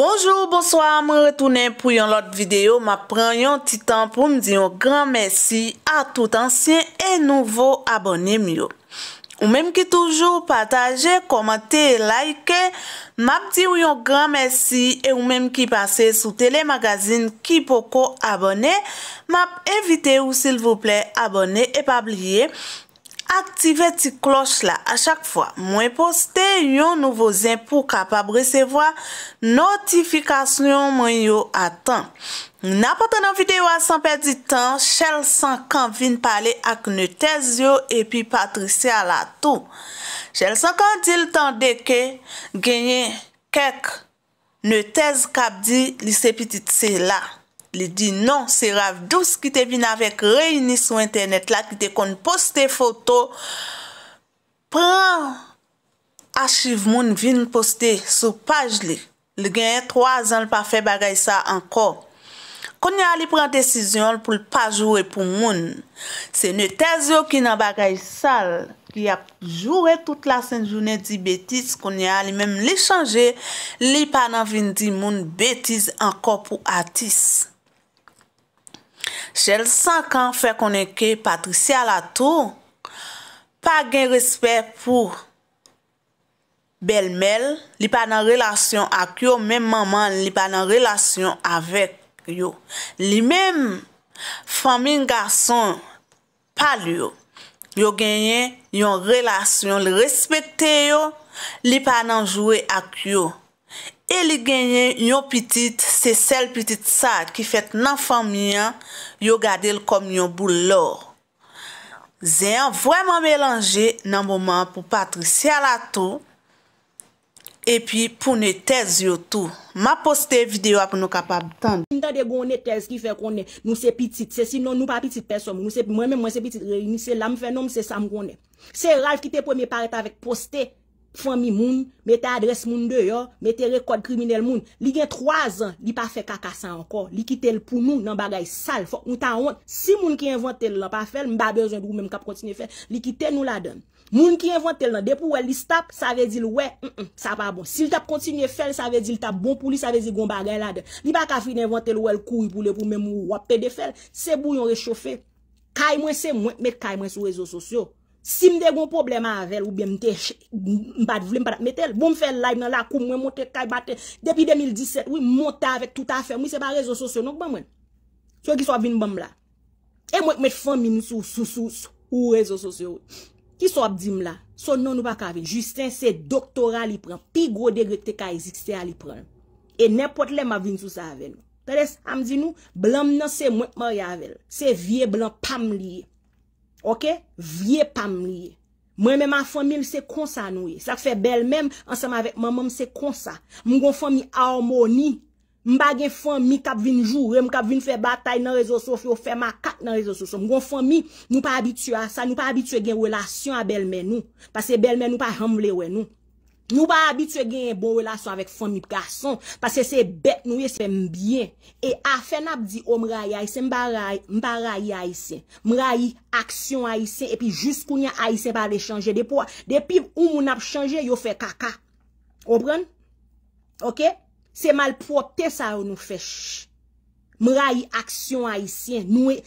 Bonjour, bonsoir, me retounen pou yon lot videyo, ma pren yon titan pou mdi yon gran mersi a tout ansyen e nouvo abonem yo. Ou mem ki toujou pataje, komante, like, map di yon gran mersi e ou mem ki pase sou telemagazin ki poko abone, map evite ou sil vouple abone e pa bliye. Aktive ti kloch la a chak fwa. Mwen poste yon nouvo zin pou kapab resevo a notifikasyon mwen yo atan. Na potan an videyo a san perdi tan, chel san kan vin pale ak nou tez yo epi Patricia la tou. Chel san kan dil tan deke genyen kek nou tez kap di lise piti tse la. Li di non, se rav 12 ki te vin avek reyini sou internet la ki te kon poste foto, pran, achive moun vin poste sou paj li. Li genye 3 an l pa fe bagay sa anko. Kon ya li pran desisyon l pou l pa joure pou moun. Se ne tezyo ki nan bagay sal, ki ap joure tout la sen jounen di betis, kon ya li menm li chanje li panan vin di moun betis anko pou atis. Che l 5 an fè konenke Patricia la tou, pa gen respè pou bel mel, li pa nan relasyon ak yo, menm manman, li pa nan relasyon avèk yo. Li menm famin gason pal yo, yo genyen yon relasyon li respète yo, li pa nan jowe ak yo. E li genye yon pitit se sel pitit sad ki fet nan fami yon yo gade l kom yon bou lor. Zeyan vwèman mélange nan mouman pou Patricia Lato. E pi pou ne tez yotou. Ma poste videyo ap nou kapab tan. Ndade gounen tez ki fe konen nou se pitit se sinon nou pa pitit persom. Mwen mwen se pitit reyni se lam fenom se sam gounen. Se Ralph ki te pou me paret avek poste. Fon mi moun, mette adres moun deyo, mette rekod kriminel moun. Li gen 3 an, li pa fe kakasa anko. Li kite l pou nou nan bagay sal. Fon, moun tan hont, si moun ki inventel la pa fel, mba bezon doun menm kap kontine fel. Li kite nou la don. Moun ki inventel la, de pou wè li stap, sa ve di l wè, mm, mm, sa pa bon. Si l tap kontine fel, sa ve di l tap bon pou li, sa ve di goun bagay la den. Li pa ka fin inventel wè l kou, pou le pou menm wapte de fel, se bou yon rechofè. Kay mwen se mwen, mette kay mwen sou rezo sosyo. Si mde gwen problem avel ou bè mte mbat vle mpadat metel, bon mfe live nan la kou mwen mwote kaj bate, depi 2017, mwen mwote avek tout afer, mwen se pa rezo sosyo nou kwa mwen. So ki so ap vin mbam la. E mwen mwen fòm in sou, sou, sou, sou, ou rezo sosyo. Ki so ap di mla, so non nou pa kave, Justin se doktora li pran, pi gro degre te ka esikste a li pran. E nepot le mwen vin sou sa ave. Tè les, am di nou, blan mnen se mwen mwen yavel. Se vie blan pam liye. Ok? Vye pam liye. Mwen men ma fomil se konsa nouye. Sa fwe bel men ansama vek mwen mwen se konsa. Mwen kon fomi a omo ni. Mba gen fomi kap vin jou. Mwen kap vin fe batay nan rezo sou. Fwe ou fe makat nan rezo sou. Mwen kon fomi nou pa abitua. Sa nou pa abitue gen relasyon a bel men nou. Pase bel men nou pa hamle we nou. Nou pa abitwe genye bowe la so avèk fòmip gason. Pase se bet nou ye se pembyen. E a fè nap di o oh, mra yi aise, mpa rai aise. Mra yi aksyon aise. Epi jist kounye aise pa lè chanje. Depi ou moun ap chanje, yo fè kaka. Obran? Ok? Se malprote sa yo nou fè sh. Mra yi aksyon aise. Nou e,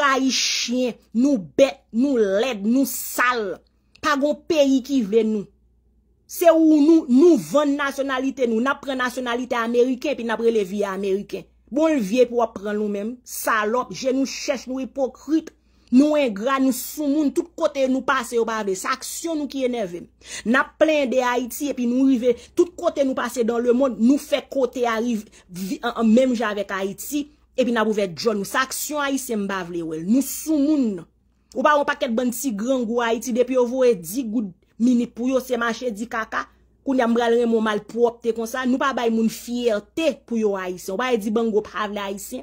rayi chen, nou bet, nou led, nou sal. Pa gon peyi ki ven nou. Se ou nou, nou ven nasyonalite nou, napre nasyonalite Ameriken, pi napre le vie Ameriken. Bon vie pou apren nou men, salop, genou, ches nou, hipokrit, nou en gran, nou sou moun, tout kote nou pase, ou pavle. Sa aksyon nou ki eneve. Na plen de Haiti, epi nou rive, tout kote nou pase don le mon, nou fe kote arrive, an menm javek Haiti, epi napou ve djonou. Sa aksyon a yi se mbavle, ou el. Nou sou moun, ou pa ou pa ket bant si gran gou Haiti, depi ou vou e di goud. Minit pou yo se manche di kaka Koun ya mbrel remon malprop te kon sa Nou pa bay moun fierte pou yo a isen Baye di bango pa avle a isen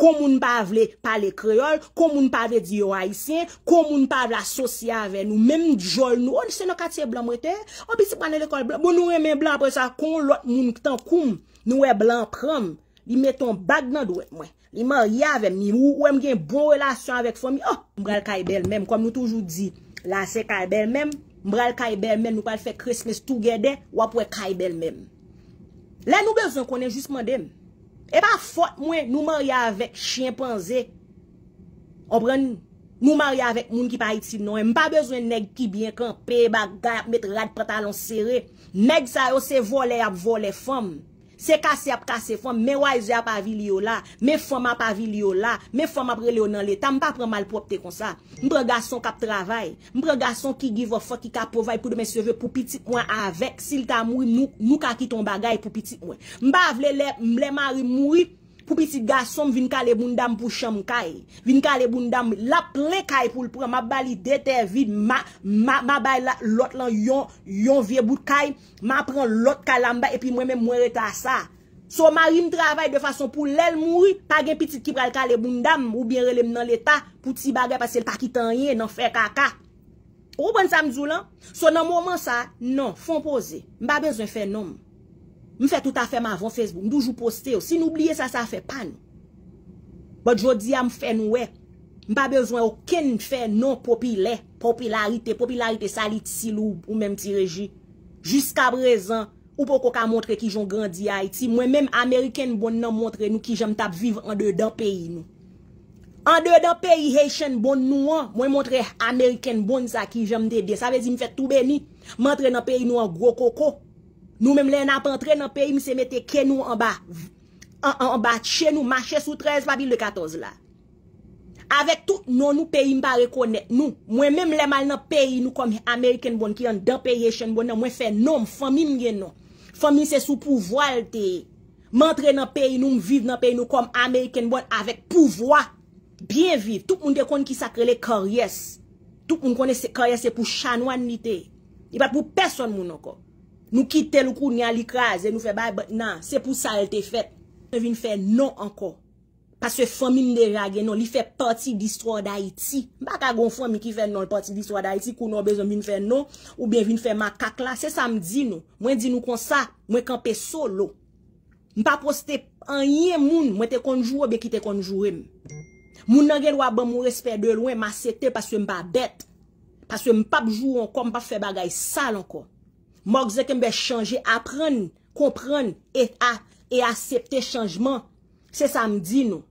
Kon moun pa avle pale kreol Kon moun pa avle di yo a isen Kon moun pa avle asosya ave nou Mem jol nou, se nou katiye blan mwete O pi si panel ekol blan, bon nou remen blan pre sa Kon lot moun tan koum Nou e blan pran, li meton bag nan do we Li man ya avem Ou em gen bon relasyon avek fomi oh, Mbrel kay bel mem, kom nou toujou di La se kay bel mem Mbra l ka e bel men, nou pal fe Christmas together, wapwe ka e bel men. Le nou bezon konen jist mandem. E pa fote mwen nou marye avèk chimpanzè. Oprende, nou marye avèk moun ki pa iti non. Mpa bezon neg ki byen kanpe, bagay ap met rad patalon sere. Neg sa yo se vole ap vole fom. Se kase ap kase fon, me waze ap avi liyo la, me foma ap avi liyo la, me foma ap re leyo nan leta, mpa preman l'propte kon sa. Mpre gason kap travay, mpre gason ki give a fok ki kap povay pou de men seve pou piti kwen avek, sil ta mwi, mou kaki ton bagay pou piti kwen. Mba vle le, mble mari mwi. pou pitit ga som vin kal e bundam pou chanm kaj. Vin kal e bundam la ple kaj pou l pran, ma bali dete vid, ma bay lot lan yon vie bout kaj, ma pran lot kalamba, epi mwen men mwen reta sa. So ma rim travay de fason pou l el mouri, pa gen pitit ki pral kal e bundam, ou bin relem nan leta, pou ti bagay pa sel pakitanye nan fe kaka. Ou bon samzou lan? So nan mouman sa, nan fon pose, mba ben zon fenom. Mwen fè tout a fè m'avons Facebook, mwen doujou poste yo. Si mwen oubliye sa, sa fè pan. Bout jodi a mwen fè noue, mwen pa bezwen oken fè non-populè, popularite, popularite salit silou ou menm ti reji. Jiska brezan, ou pou koka montre ki joun grandi Haiti, mwen menm Ameriken bon nan montre nou ki jom tap viv an de dan peyi nou. An de dan peyi Haitian bon nou an, mwen montre Ameriken bon sa ki jom dede. Sa vezi mwen fè tout beni, mwen entre nan peyi nou an gros koko. Nou mèm lè nan pa antre nan peyi mse mette ke nou anba, an anba, tche nou, machè sou 13 pa bil le 14 la. Avèk tout nou, nou peyi mpa rekonek nou. Mwen mèm lè mal nan peyi nou kom Ameriken bon ki an da peyi eshen bon nan mwen fè nom, fòmim gen nou. Fòmim se sou pou voal te. Mantre nan peyi nou, mviv nan peyi nou kom Ameriken bon avèk pou voa. Bien viv. Tout moun de kon ki sakre le koryes. Tout moun kone se koryes se pou chanwan nite. Y pa pou peson moun noko. Nou kite lou kou ni alik raze, nou fe bay, nan, se pou sa el te fet. Mwen vin fe non anko. Paswe fomin de rage nou, li fe pati distro da iti. Mba ka gon fomin ki fen nou, li pati distro da iti, kou nou bezon vin fe non, ou bin vin fe makak la. Se sa mdi nou, mwen di nou kon sa, mwen kanpe so lo. Mpa poste anye moun, mwen te konjou ou be ki te konjou emi. Moun nan gen waban mou respe de lwen, mase te paswe mpa bet. Paswe mpa poujou anko, mpa fe bagay sal anko. Mok ze kembe chanje, apren nou, kompren nou, et a, et asepte chanjman, se sa mdi nou.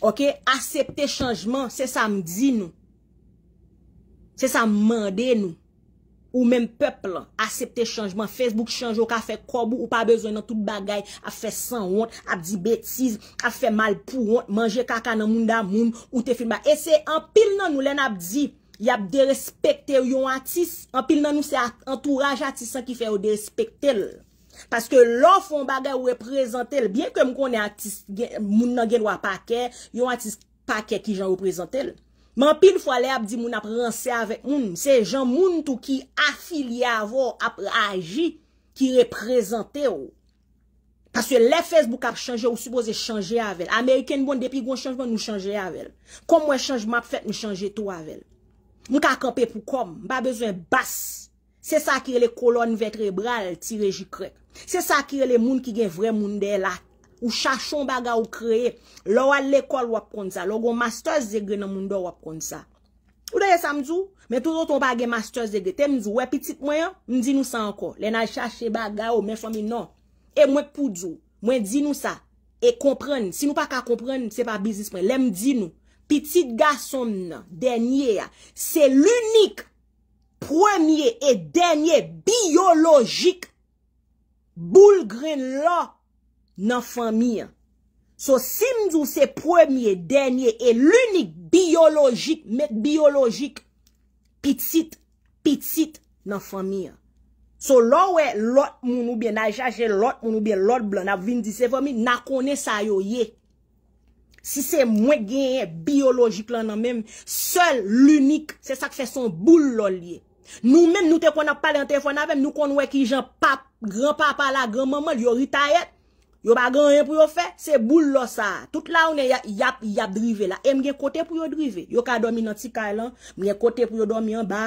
Ok, asepte chanjman, se sa mdi nou. Se sa m mande nou. Ou menm pepl, asepte chanjman, Facebook chanjou, ka fe kobou, ou pa bezon nan tout bagay, a fe san wot, a di betiz, a fe mal pou wot, manje kaka nan moun da moun, ou te filman. E se an pil nan nou, len ap di. Y ap de respekte ou yon atis. An pil nan nou se entourage atisan ki fe ou de respekte el. Paske lò fon bagay ou reprezentel. Bien kèm konen atis moun nan gen wapake, yon atis pake ki jan reprezentel. Man pil fwa le ap di moun ap rense avèk moun. Se jan moun tou ki afili avò ap reajit ki reprezentel. Paske le Facebook ap chanje ou suppose chanje avèl. Ameriken bon depi gwen chanjman nou chanje avèl. Kon mwen chanjman ap fèt nou chanje tou avèl. Mwen ka kope pou kom, mwen pa bezwen bas Se sakire le kolon vetrebral ti rejikre Se sakire le moun ki gen vre moun de la Ou chachon baga ou kreye Lwa l'ekol wap kon sa, lwa gon master zege nan moun do wap kon sa Ou deye samzou, men touzoton baga master zege Te mzou, wè pitit mwen, mdino sa anko Len al chache baga ou, men fwami non E mwen poudzo, mwen dino sa E kompren, si nou pa ka kompren, se pa bizis mwen, len mdino Pitit gasom nan, denye ya, se l'unik premye e denye biyolojik, bulgren la nan fami ya. So simdou se premye, denye, e l'unik biyolojik, met biyolojik, pitit, pitit nan fami ya. So la we, lot mounou be, najache lot mounou be, lot blan ap vin dise fami, nakone sayo yey. Si se mwen genye biyolojik lan nan menm, sel, l'unik, se sak fe son bou loliye. Nou menm nou te kon ap pale an telefon avèm, nou kon wè ki jan pap, gran papa la, gran mama l, yo ritayet, yo bagan yon pou yo fe, se bou lò sa. Tout la ou ne yap, yap drive la. E mwen gen kote pou yo drive. Yo ka domi nan ti ka lan, mwen gen kote pou yo domi an ba.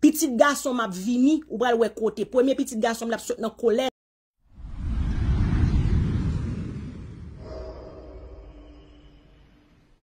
Petit gas som ap vimi, ou bral wè kote. Pwè mwen petit gas som ap sot nan kolè,